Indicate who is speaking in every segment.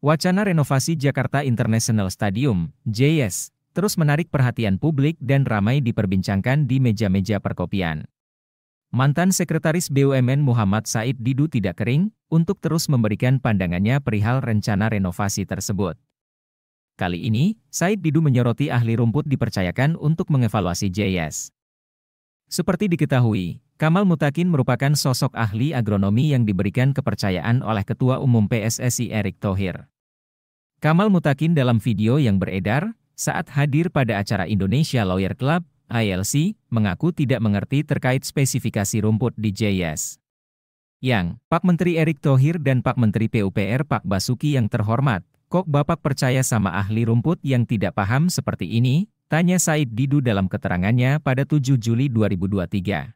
Speaker 1: Wacana renovasi Jakarta International Stadium, JS, terus menarik perhatian publik dan ramai diperbincangkan di meja-meja perkopian. Mantan Sekretaris BUMN Muhammad Said Didu tidak kering untuk terus memberikan pandangannya perihal rencana renovasi tersebut. Kali ini, Said Didu menyoroti ahli rumput dipercayakan untuk mengevaluasi JS. Seperti diketahui, Kamal Mutakin merupakan sosok ahli agronomi yang diberikan kepercayaan oleh Ketua Umum PSSI Erick Thohir. Kamal Mutakin dalam video yang beredar, saat hadir pada acara Indonesia Lawyer Club, ILC, mengaku tidak mengerti terkait spesifikasi rumput di JS. Yang, Pak Menteri Erick Thohir dan Pak Menteri PUPR Pak Basuki yang terhormat, kok Bapak percaya sama ahli rumput yang tidak paham seperti ini, Tanya Said Didu dalam keterangannya pada 7 Juli 2023.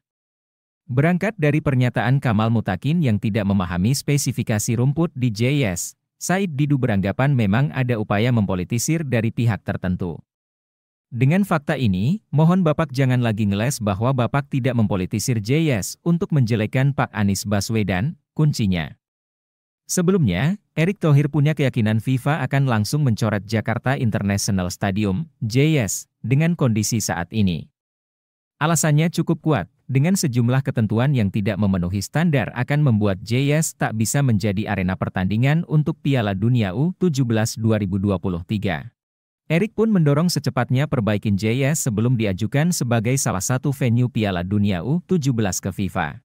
Speaker 1: Berangkat dari pernyataan Kamal Mutakin yang tidak memahami spesifikasi rumput di JS, Said Didu beranggapan memang ada upaya mempolitisir dari pihak tertentu. Dengan fakta ini, mohon Bapak jangan lagi ngeles bahwa Bapak tidak mempolitisir JS untuk menjelekan Pak Anies Baswedan, kuncinya. Sebelumnya, Erick Thohir punya keyakinan FIFA akan langsung mencoret Jakarta International Stadium, JS, dengan kondisi saat ini. Alasannya cukup kuat, dengan sejumlah ketentuan yang tidak memenuhi standar akan membuat JS tak bisa menjadi arena pertandingan untuk Piala Dunia U17 2023. Erick pun mendorong secepatnya perbaikin JS sebelum diajukan sebagai salah satu venue Piala Dunia U17 ke FIFA.